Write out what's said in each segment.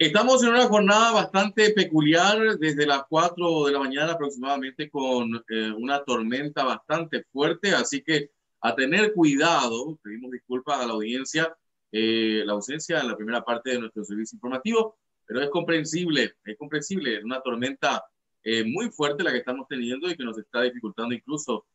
Estamos en una jornada bastante peculiar desde las 4 de la mañana aproximadamente con eh, una tormenta bastante fuerte, así que a tener cuidado, pedimos disculpas a la audiencia, eh, la ausencia en la primera parte de nuestro servicio informativo, pero es comprensible, es comprensible, es una tormenta eh, muy fuerte la que estamos teniendo y que nos está dificultando incluso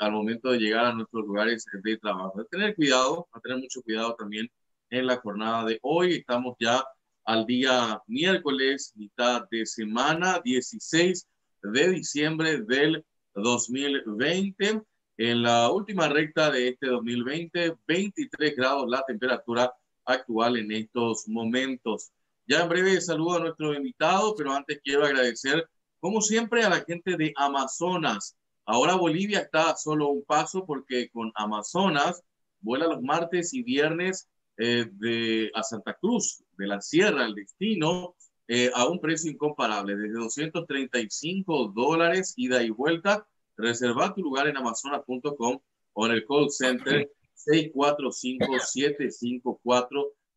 al momento de llegar a nuestros lugares de trabajo. A tener cuidado, a tener mucho cuidado también en la jornada de hoy, estamos ya al día miércoles, mitad de semana, 16 de diciembre del 2020. En la última recta de este 2020, 23 grados la temperatura actual en estos momentos. Ya en breve saludo a nuestro invitado, pero antes quiero agradecer, como siempre, a la gente de Amazonas. Ahora Bolivia está a solo un paso porque con Amazonas vuela los martes y viernes eh, de, a Santa Cruz de la sierra al destino eh, a un precio incomparable, desde 235 dólares ida y vuelta. Reserva tu lugar en amazonas.com o en el call center 645-754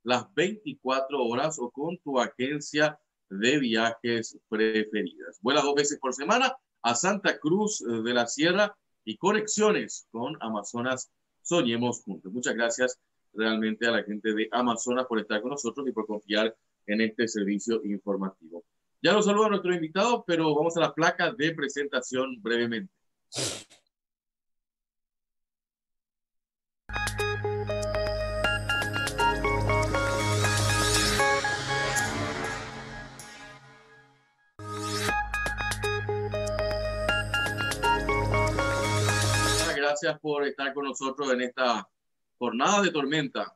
las 24 horas o con tu agencia de viajes preferidas. Vuela dos veces por semana a Santa Cruz eh, de la Sierra y conexiones con Amazonas. Soñemos juntos. Muchas gracias realmente a la gente de Amazonas por estar con nosotros y por confiar en este servicio informativo. Ya los saludo a nuestros invitados, pero vamos a la placa de presentación brevemente. Gracias por estar con nosotros en esta jornada de tormenta.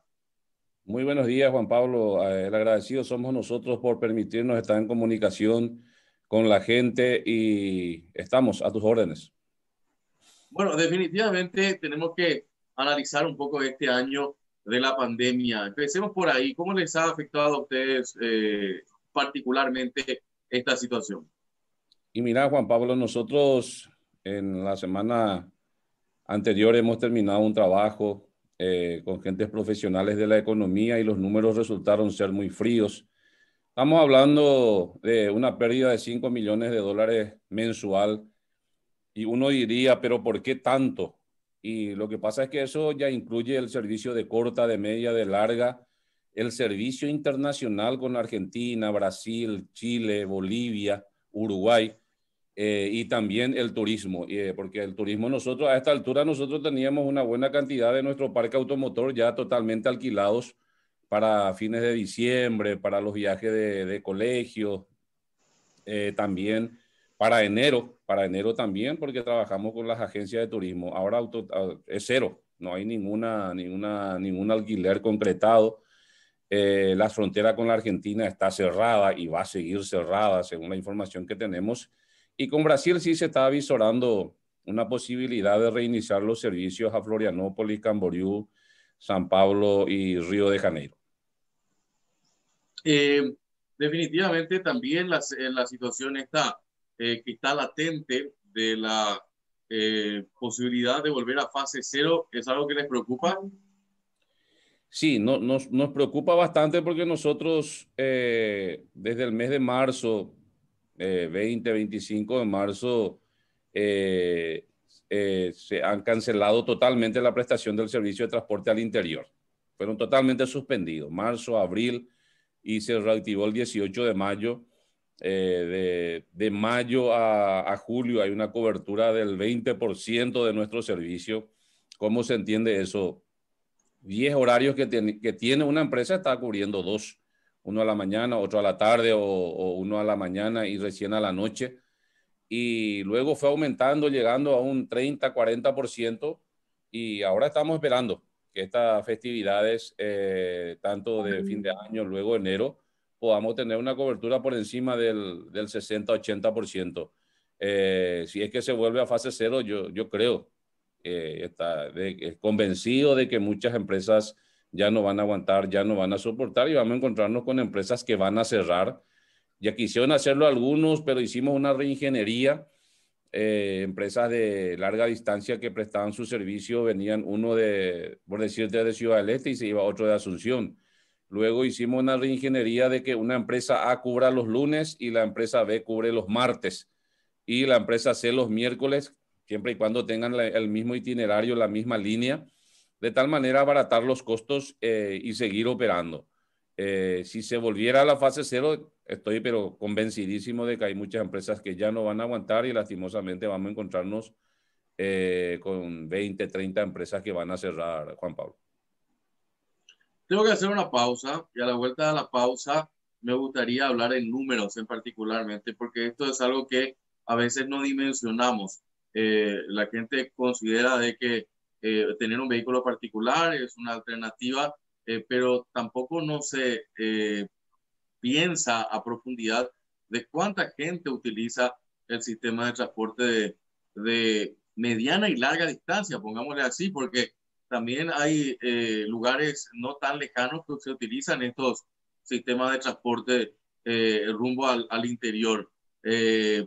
Muy buenos días, Juan Pablo. El agradecido somos nosotros por permitirnos estar en comunicación con la gente y estamos a tus órdenes. Bueno, definitivamente tenemos que analizar un poco este año de la pandemia. Empecemos por ahí. ¿Cómo les ha afectado a ustedes eh, particularmente esta situación? Y mira, Juan Pablo, nosotros en la semana anterior hemos terminado un trabajo eh, con gentes profesionales de la economía y los números resultaron ser muy fríos. Estamos hablando de una pérdida de 5 millones de dólares mensual y uno diría, pero ¿por qué tanto? Y lo que pasa es que eso ya incluye el servicio de corta, de media, de larga, el servicio internacional con Argentina, Brasil, Chile, Bolivia, Uruguay. Eh, y también el turismo, eh, porque el turismo nosotros, a esta altura nosotros teníamos una buena cantidad de nuestro parque automotor ya totalmente alquilados para fines de diciembre, para los viajes de, de colegio, eh, también para enero, para enero también, porque trabajamos con las agencias de turismo. Ahora es cero, no hay ninguna, ninguna, ningún alquiler concretado. Eh, la frontera con la Argentina está cerrada y va a seguir cerrada, según la información que tenemos. Y con Brasil sí se está avisorando una posibilidad de reiniciar los servicios a Florianópolis, Camboriú, San Pablo y Río de Janeiro. Eh, definitivamente también eh, la, situación está, eh, que está latente de la posibilidad de volver a fase cero, ¿es algo que les preocupa? Sí, no, nos, nos preocupa bastante porque nosotros desde el mes de marzo 20, eh, 25 de marzo, eh, eh, se han cancelado totalmente la prestación del servicio de transporte al interior. Fueron totalmente suspendidos, marzo, abril, y se reactivó el 18 de mayo. de, mayo a, julio hay una cobertura del 20% de nuestro servicio. ¿Cómo se entiende eso? 10 horarios que, que tiene una empresa está cubriendo dos uno a la mañana, otro a la tarde o, uno a la mañana y recién a la noche. Y luego fue aumentando, llegando a un 30, 40% y ahora estamos esperando que estas festividades, eh, tanto de fin de año, luego enero, podamos tener una cobertura por encima del, del 60-80%. Eh, si es que se vuelve a fase cero, yo, yo creo, eh, está convencido de que muchas empresas ya no van a aguantar, ya no van a soportar y vamos a encontrarnos con empresas que van a cerrar. Ya quisieron hacerlo algunos, pero hicimos una reingeniería. Eh, empresas de larga distancia que prestaban su servicio, venían uno de, por decirte, de Ciudad del Este y se iba otro de Asunción. Luego hicimos una reingeniería de que una empresa A cubra los lunes y la empresa B cubre los martes y la empresa C los miércoles, siempre y cuando tengan el mismo itinerario, la misma línea de tal manera abaratar los costos eh, y seguir operando. Eh, si se volviera a la fase cero, estoy pero convencidísimo de que hay muchas empresas que ya no van a aguantar y lastimosamente vamos a encontrarnos eh, con 20, 30 empresas que van a cerrar, Juan Pablo. Tengo que hacer una pausa y a la vuelta de la pausa me gustaría hablar en números en particularmente, porque esto es algo que a veces no dimensionamos. la gente considera de que eh, tener un vehículo particular es una alternativa, eh, pero tampoco no se eh, piensa a profundidad de cuánta gente utiliza el sistema de transporte de, mediana y larga distancia, pongámosle así, porque también hay lugares no tan lejanos que se utilizan estos sistemas de transporte rumbo al, al interior.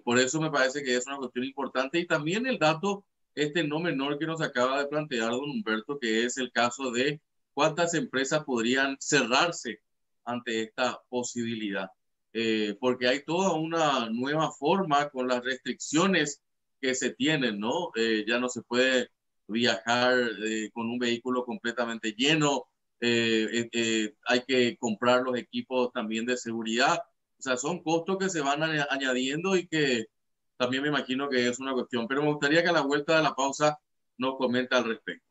por eso me parece que es una cuestión importante y también el dato este no menor que nos acaba de plantear don Humberto, que es el caso de cuántas empresas podrían cerrarse ante esta posibilidad. Eh, porque hay toda una nueva forma con las restricciones que se tienen, ¿no? Eh, ya no se puede viajar eh, con un vehículo completamente lleno, hay que comprar los equipos también de seguridad, o sea, son costos que se van añadiendo y que también me imagino que es una cuestión. Pero me gustaría que a la vuelta de la pausa nos comente al respecto.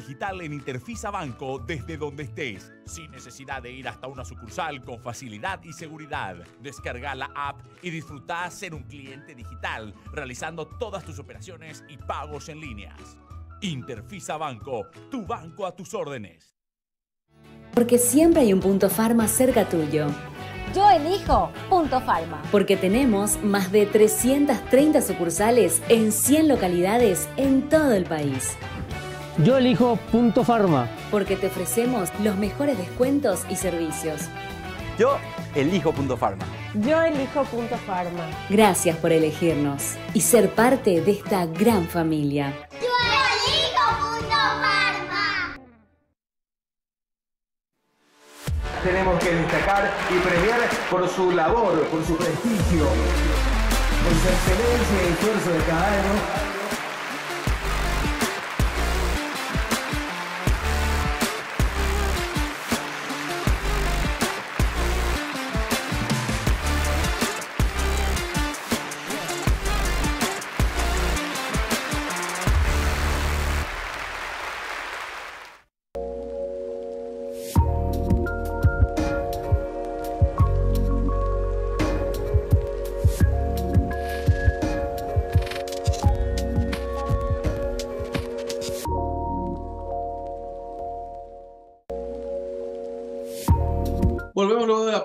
digital en Interfisa Banco desde donde estés, sin necesidad de ir hasta una sucursal con facilidad y seguridad. Descarga la app y disfruta ser un cliente digital, realizando todas tus operaciones y pagos en líneas. Interfisa Banco, tu banco a tus órdenes. Porque siempre hay un punto farma cerca tuyo. Yo elijo Punto Farma. Porque tenemos más de 330 sucursales en 100 localidades en todo el país. Yo elijo Punto Farma. Porque te ofrecemos los mejores descuentos y servicios. Yo elijo Punto Farma. Yo elijo Punto Farma. Gracias por elegirnos y ser parte de esta gran familia. Yo elijo Punto Farma. Tenemos que destacar y premiar por su labor, por su prestigio, por su excelencia y esfuerzo de cada año.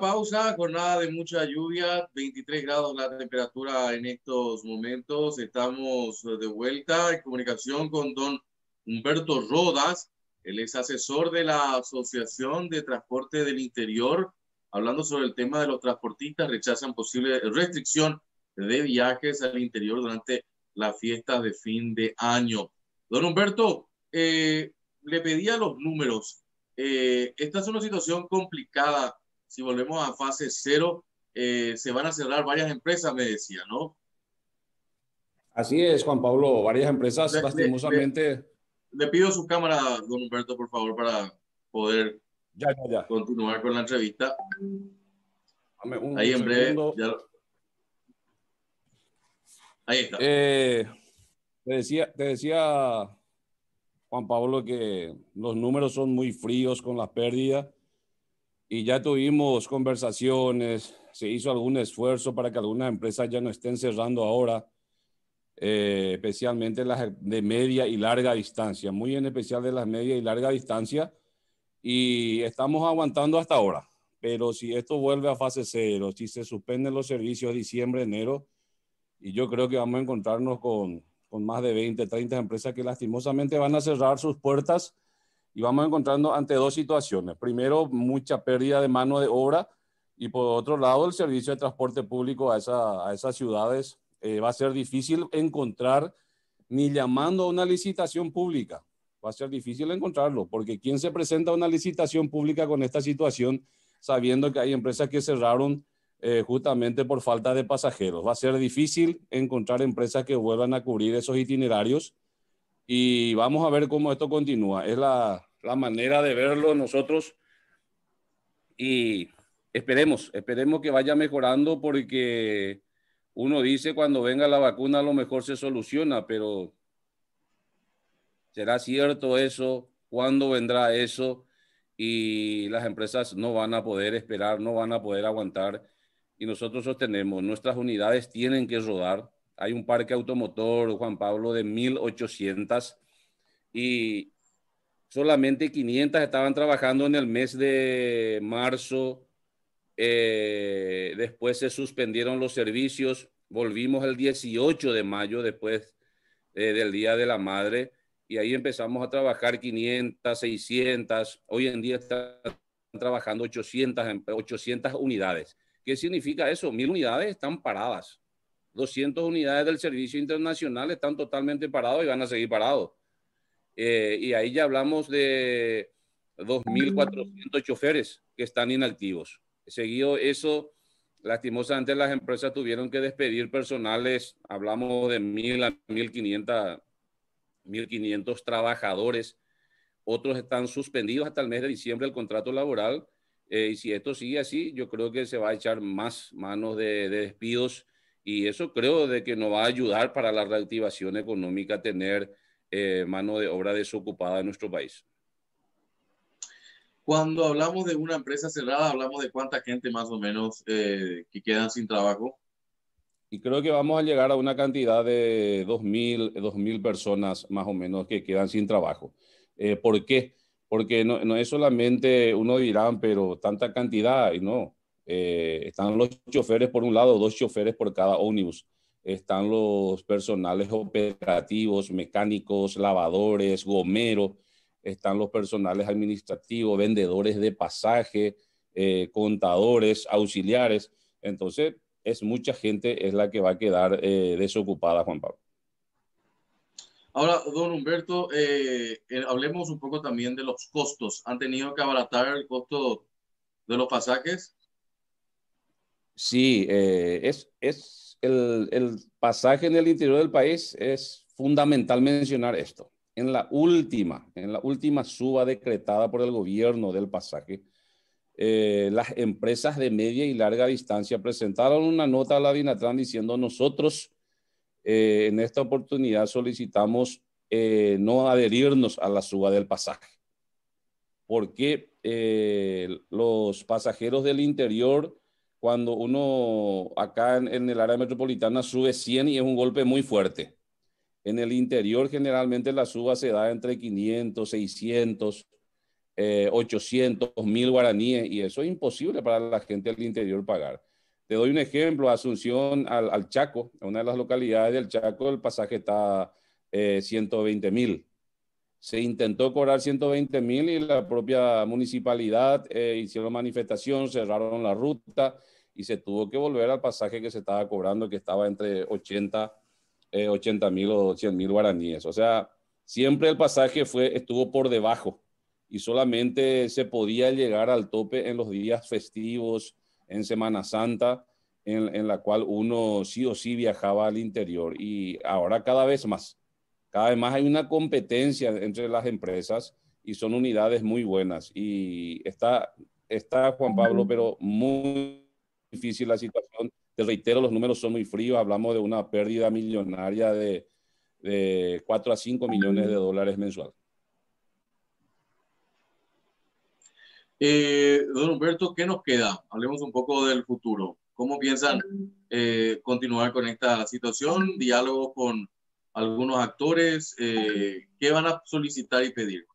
pausa, jornada de mucha lluvia, 23 grados la temperatura en estos momentos. Estamos de vuelta en comunicación con don Humberto Rodas, el es asesor de la Asociación de Transporte del Interior, hablando sobre el tema de los transportistas rechazan posible restricción de viajes al interior durante las fiestas de fin de año. Don Humberto, eh, le pedía los números. Eh, esta es una situación complicada si volvemos a fase cero, eh, se van a cerrar varias empresas, me decía, ¿no? Así es, Juan Pablo, varias empresas, lastimosamente. Le, pido su cámara, don Humberto, por favor, para poder continuar con la entrevista. Ahí en breve. Ahí está. Eh, te, decía, te decía, Juan Pablo, que los números son muy fríos con las pérdidas y ya tuvimos conversaciones, se hizo algún esfuerzo para que algunas empresas ya no estén cerrando ahora, eh, especialmente las de media y larga distancia, muy en especial de las media y larga distancia, y estamos aguantando hasta ahora. Pero si esto vuelve a fase cero, si se suspenden los servicios diciembre, enero, y yo creo que vamos a encontrarnos con, con más de 20, 30 empresas que lastimosamente van a cerrar sus puertas y vamos encontrando ante dos situaciones. Primero, mucha pérdida de mano de obra y por otro lado, el servicio de transporte público a, a esas ciudades eh, va a ser difícil encontrar ni llamando a una licitación pública. Va a ser difícil encontrarlo, porque ¿quién se presenta a una licitación pública con esta situación sabiendo que hay empresas que cerraron eh, justamente por falta de pasajeros? Va a ser difícil encontrar empresas que vuelvan a cubrir esos itinerarios y vamos a ver cómo esto continúa. Es la, manera de verlo nosotros y esperemos, esperemos que vaya mejorando porque uno dice cuando venga la vacuna a lo mejor se soluciona, pero ¿será cierto eso? ¿Cuándo vendrá eso? Y las empresas no van a poder esperar, no van a poder aguantar. Y nosotros sostenemos, nuestras unidades tienen que rodar, hay un parque automotor, Juan Pablo, de 1.800 y solamente 500 estaban trabajando en el mes de marzo. Eh, después se suspendieron los servicios. Volvimos el 18 de mayo, después eh, del Día de la Madre, y ahí empezamos a trabajar 500, 600. Hoy en día están trabajando 800, 800 unidades. ¿Qué significa eso? Mil unidades están paradas. 200 unidades del servicio internacional están totalmente parados y van a seguir parados. Eh, y ahí ya hablamos de 2.400 choferes que están inactivos. Seguido eso, lastimosamente las empresas tuvieron que despedir personales, hablamos de 1.000 a 1.500, trabajadores. Otros están suspendidos hasta el mes de diciembre el contrato laboral. Eh, y si esto sigue así, yo creo que se va a echar más manos de, de despidos y eso creo de que nos va a ayudar para la reactivación económica tener eh, mano de obra desocupada en nuestro país. Cuando hablamos de una empresa cerrada, hablamos de cuánta gente más o menos eh, que quedan sin trabajo. Y creo que vamos a llegar a una cantidad de 2.000, personas más o menos que quedan sin trabajo. Eh, ¿Por qué? Porque no, no, es solamente, uno dirán, pero tanta cantidad, y no. Eh, están los choferes por un lado, dos choferes por cada ómnibus. Están los personales operativos, mecánicos, lavadores, gomeros. Están los personales administrativos, vendedores de pasaje, eh, contadores, auxiliares. Entonces, es mucha gente es la que va a quedar eh, desocupada, Juan Pablo. Ahora, don Humberto, hablemos un poco también de los costos. ¿Han tenido que abaratar el costo de los pasajes? Sí, eh, es, el, pasaje en el interior del país es fundamental mencionar esto. En la última, en la última suba decretada por el gobierno del pasaje, eh, las empresas de media y larga distancia presentaron una nota a la Dinatran diciendo nosotros eh, en esta oportunidad solicitamos no adherirnos a la suba del pasaje, porque los pasajeros del interior cuando uno acá en, el área metropolitana sube 100 y es un golpe muy fuerte. En el interior generalmente la suba se da entre 500, 600, 800, 1000 guaraníes y eso es imposible para la gente del interior pagar. Te doy un ejemplo, Asunción al, Chaco, una de las localidades del Chaco, el pasaje está 120 eh, mil se intentó cobrar 120 mil y la propia municipalidad eh, hicieron manifestación, cerraron la ruta y se tuvo que volver al pasaje que se estaba cobrando, que estaba entre 80 eh, mil o 100 mil guaraníes. O sea, siempre el pasaje fue, estuvo por debajo y solamente se podía llegar al tope en los días festivos, en Semana Santa, en, en la cual uno sí o sí viajaba al interior y ahora cada vez más cada vez más hay una competencia entre las empresas y son unidades muy buenas. Y está, está Juan Pablo, pero muy difícil la situación. Te reitero, los números son muy fríos. Hablamos de una pérdida millonaria de, de 4 a 5 millones de dólares mensuales. Eh, don Humberto, ¿qué nos queda? Hablemos un poco del futuro. ¿Cómo piensan eh, continuar con esta situación? Diálogo con algunos actores, eh, ¿qué van a solicitar y pedir?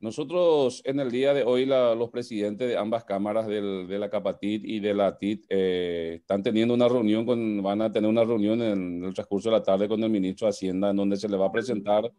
Nosotros en el día de hoy los presidentes de ambas cámaras del, de la CAPATIT y de la TIT eh, están teniendo una reunión, con, van a tener una reunión en el transcurso de la tarde con el ministro de Hacienda en donde se le va a presentar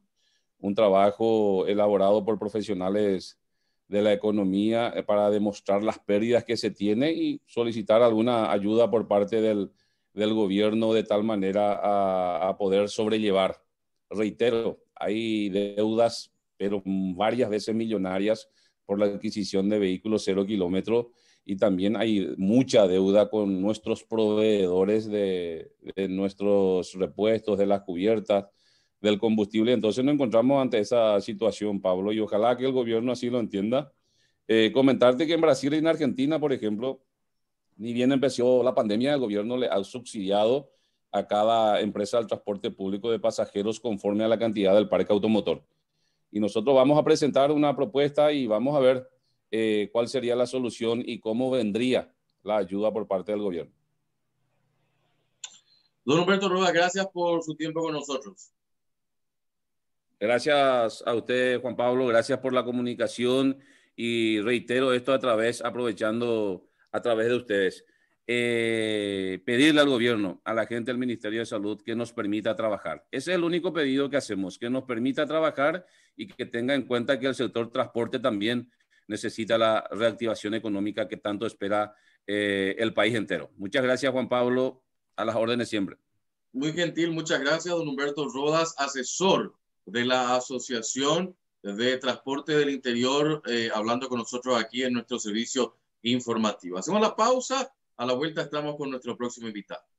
un trabajo elaborado por profesionales de la economía eh, para demostrar las pérdidas que se tiene y solicitar alguna ayuda por parte del, del gobierno de tal manera a, poder sobrellevar. Reitero, hay deudas, pero varias veces millonarias por la adquisición de vehículos cero kilómetro y también hay mucha deuda con nuestros proveedores de, nuestros repuestos, de las cubiertas, del combustible. Entonces nos encontramos ante esa situación, Pablo, y ojalá que el gobierno así lo entienda. Eh, comentarte que en Brasil y en Argentina, por ejemplo, ni bien empezó la pandemia, el gobierno le ha subsidiado a cada empresa del transporte público de pasajeros conforme a la cantidad del parque automotor. Y nosotros vamos a presentar una propuesta y vamos a ver eh, cuál sería la solución y cómo vendría la ayuda por parte del gobierno. Don Humberto Rueda, gracias por su tiempo con nosotros. Gracias a usted, Juan Pablo, gracias por la comunicación y reitero esto a través, aprovechando a través de ustedes. Eh, pedirle al gobierno, a la gente del Ministerio de Salud, que nos permita trabajar. Ese es el único pedido que hacemos, que nos permita trabajar y que tenga en cuenta que el sector transporte también necesita la reactivación económica que tanto espera eh, el país entero. Muchas gracias, Juan Pablo. A las órdenes siempre. Muy gentil, muchas gracias, don Humberto Rodas, asesor de la Asociación de Transporte del Interior, eh, hablando con nosotros aquí en nuestro servicio informativo. Hacemos la pausa, a la vuelta estamos con nuestro próximo invitado.